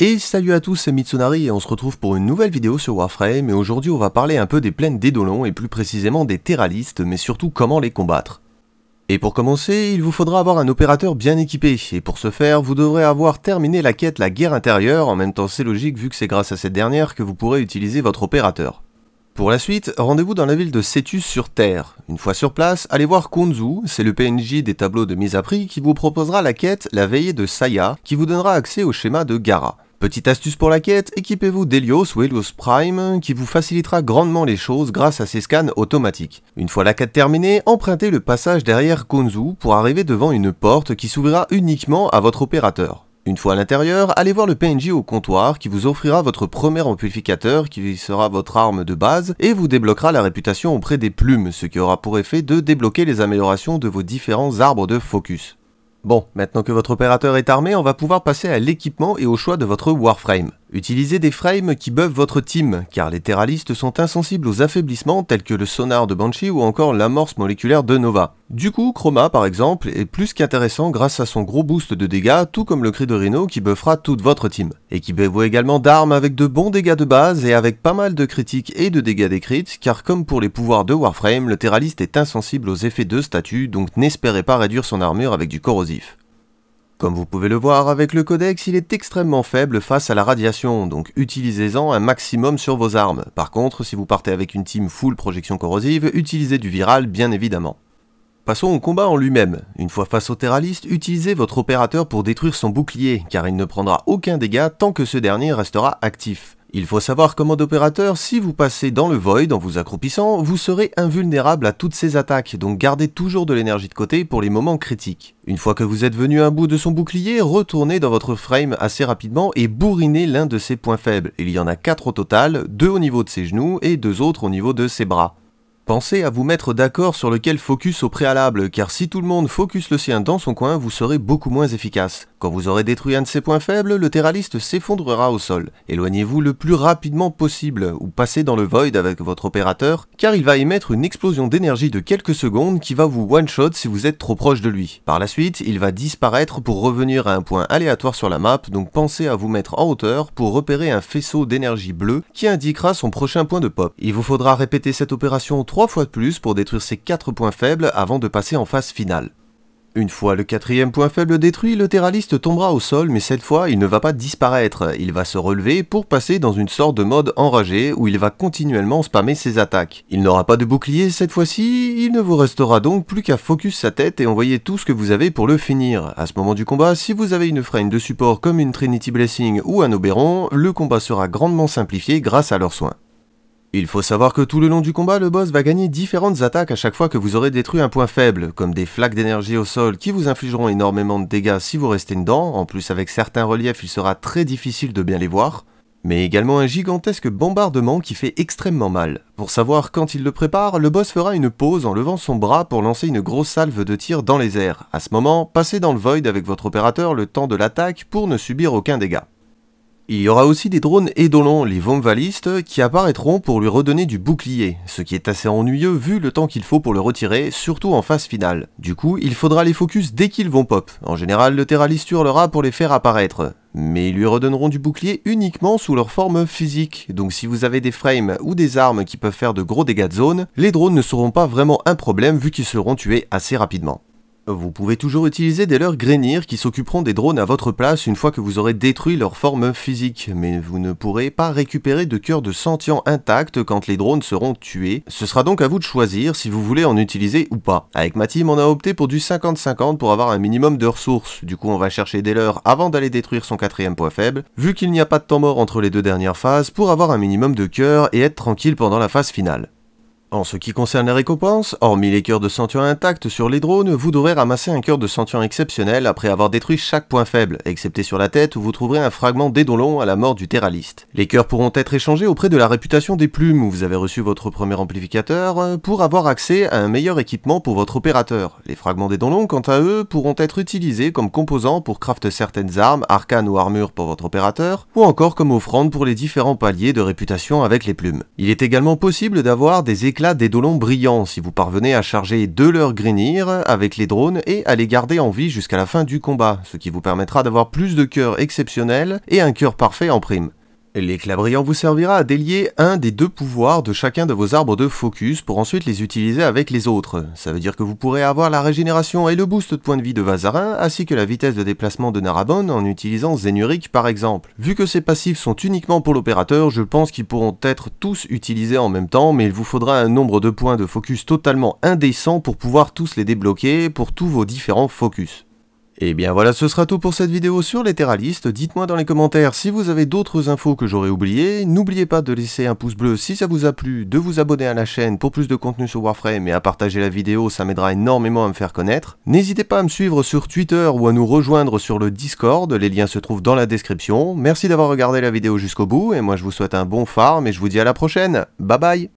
Et salut à tous, c'est Mitsunari et on se retrouve pour une nouvelle vidéo sur Warframe et aujourd'hui on va parler un peu des plaines d'Edolon et plus précisément des terralistes mais surtout comment les combattre. Et pour commencer, il vous faudra avoir un opérateur bien équipé et pour ce faire, vous devrez avoir terminé la quête La Guerre Intérieure, en même temps c'est logique vu que c'est grâce à cette dernière que vous pourrez utiliser votre opérateur. Pour la suite, rendez-vous dans la ville de Cetus sur Terre. Une fois sur place, allez voir Kunzu, c'est le PNJ des tableaux de mise à prix qui vous proposera la quête La Veillée de Saya, qui vous donnera accès au schéma de Gara. Petite astuce pour la quête, équipez-vous d'Helios ou Helios Prime qui vous facilitera grandement les choses grâce à ses scans automatiques. Une fois la quête terminée, empruntez le passage derrière Konzu pour arriver devant une porte qui s'ouvrira uniquement à votre opérateur. Une fois à l'intérieur, allez voir le PNJ au comptoir qui vous offrira votre premier amplificateur qui sera votre arme de base et vous débloquera la réputation auprès des plumes, ce qui aura pour effet de débloquer les améliorations de vos différents arbres de focus. Bon, maintenant que votre opérateur est armé, on va pouvoir passer à l'équipement et au choix de votre Warframe. Utilisez des frames qui buffent votre team, car les terralistes sont insensibles aux affaiblissements tels que le sonar de Banshee ou encore l'amorce moléculaire de Nova. Du coup, Chroma par exemple est plus qu'intéressant grâce à son gros boost de dégâts, tout comme le cri de Rhino qui buffera toute votre team. Équipez-vous également d'armes avec de bons dégâts de base et avec pas mal de critiques et de dégâts décrites car comme pour les pouvoirs de Warframe, le terraliste est insensible aux effets de statut, donc n'espérez pas réduire son armure avec du corrosif. Comme vous pouvez le voir avec le codex, il est extrêmement faible face à la radiation, donc utilisez-en un maximum sur vos armes. Par contre, si vous partez avec une team full projection corrosive, utilisez du viral bien évidemment. Passons au combat en lui-même. Une fois face au terraliste, utilisez votre opérateur pour détruire son bouclier, car il ne prendra aucun dégât tant que ce dernier restera actif. Il faut savoir qu'en mode opérateur, si vous passez dans le void en vous accroupissant, vous serez invulnérable à toutes ces attaques, donc gardez toujours de l'énergie de côté pour les moments critiques. Une fois que vous êtes venu à bout de son bouclier, retournez dans votre frame assez rapidement et bourrinez l'un de ses points faibles. Il y en a 4 au total, 2 au niveau de ses genoux et 2 autres au niveau de ses bras. Pensez à vous mettre d'accord sur lequel focus au préalable, car si tout le monde focus le sien dans son coin, vous serez beaucoup moins efficace. Quand vous aurez détruit un de ses points faibles, le terraliste s'effondrera au sol. Éloignez-vous le plus rapidement possible, ou passez dans le void avec votre opérateur, car il va émettre une explosion d'énergie de quelques secondes qui va vous one-shot si vous êtes trop proche de lui. Par la suite, il va disparaître pour revenir à un point aléatoire sur la map, donc pensez à vous mettre en hauteur pour repérer un faisceau d'énergie bleue qui indiquera son prochain point de pop. Il vous faudra répéter cette opération 3 fois de plus pour détruire ses quatre points faibles avant de passer en phase finale. Une fois le quatrième point faible détruit, le terraliste tombera au sol, mais cette fois il ne va pas disparaître, il va se relever pour passer dans une sorte de mode enragé où il va continuellement spammer ses attaques. Il n'aura pas de bouclier cette fois-ci, il ne vous restera donc plus qu'à focus sa tête et envoyer tout ce que vous avez pour le finir. À ce moment du combat, si vous avez une freine de support comme une Trinity Blessing ou un Oberon, le combat sera grandement simplifié grâce à leurs soins. Il faut savoir que tout le long du combat, le boss va gagner différentes attaques à chaque fois que vous aurez détruit un point faible, comme des flaques d'énergie au sol qui vous infligeront énormément de dégâts si vous restez dedans, en plus avec certains reliefs il sera très difficile de bien les voir, mais également un gigantesque bombardement qui fait extrêmement mal. Pour savoir quand il le prépare, le boss fera une pause en levant son bras pour lancer une grosse salve de tir dans les airs. À ce moment, passez dans le void avec votre opérateur le temps de l'attaque pour ne subir aucun dégât. Il y aura aussi des drones édolons, les Vomvalistes, qui apparaîtront pour lui redonner du bouclier, ce qui est assez ennuyeux vu le temps qu'il faut pour le retirer, surtout en phase finale. Du coup, il faudra les focus dès qu'ils vont pop. En général, le Terralist hurlera pour les faire apparaître. Mais ils lui redonneront du bouclier uniquement sous leur forme physique, donc si vous avez des frames ou des armes qui peuvent faire de gros dégâts de zone, les drones ne seront pas vraiment un problème vu qu'ils seront tués assez rapidement. Vous pouvez toujours utiliser des leurs Grénir qui s'occuperont des drones à votre place une fois que vous aurez détruit leur forme physique, mais vous ne pourrez pas récupérer de cœur de sentient intact quand les drones seront tués. Ce sera donc à vous de choisir si vous voulez en utiliser ou pas. Avec ma team, on a opté pour du 50-50 pour avoir un minimum de ressources. Du coup, on va chercher des leurs avant d'aller détruire son quatrième point faible, vu qu'il n'y a pas de temps mort entre les deux dernières phases, pour avoir un minimum de cœur et être tranquille pendant la phase finale. En ce qui concerne les récompenses, hormis les cœurs de ceinture intacts sur les drones, vous devrez ramasser un cœur de ceinture exceptionnel après avoir détruit chaque point faible, excepté sur la tête où vous trouverez un fragment d'édolon à la mort du terraliste. Les cœurs pourront être échangés auprès de la réputation des plumes où vous avez reçu votre premier amplificateur euh, pour avoir accès à un meilleur équipement pour votre opérateur. Les fragments d'édolon, quant à eux, pourront être utilisés comme composants pour craft certaines armes, arcanes ou armures pour votre opérateur, ou encore comme offrande pour les différents paliers de réputation avec les plumes. Il est également possible d'avoir des là des dolons brillants si vous parvenez à charger deux leurs grenirs avec les drones et à les garder en vie jusqu'à la fin du combat, ce qui vous permettra d'avoir plus de cœurs exceptionnels et un cœur parfait en prime. L'éclabriant vous servira à délier un des deux pouvoirs de chacun de vos arbres de focus pour ensuite les utiliser avec les autres. Ça veut dire que vous pourrez avoir la régénération et le boost de points de vie de Vazarin, ainsi que la vitesse de déplacement de Narabon en utilisant Zenurik par exemple. Vu que ces passifs sont uniquement pour l'opérateur, je pense qu'ils pourront être tous utilisés en même temps, mais il vous faudra un nombre de points de focus totalement indécent pour pouvoir tous les débloquer pour tous vos différents focus. Et eh bien voilà, ce sera tout pour cette vidéo sur les Dites-moi dans les commentaires si vous avez d'autres infos que j'aurais oubliées. N'oubliez pas de laisser un pouce bleu si ça vous a plu, de vous abonner à la chaîne pour plus de contenu sur Warframe et à partager la vidéo, ça m'aidera énormément à me faire connaître. N'hésitez pas à me suivre sur Twitter ou à nous rejoindre sur le Discord, les liens se trouvent dans la description. Merci d'avoir regardé la vidéo jusqu'au bout et moi je vous souhaite un bon farm et je vous dis à la prochaine. Bye bye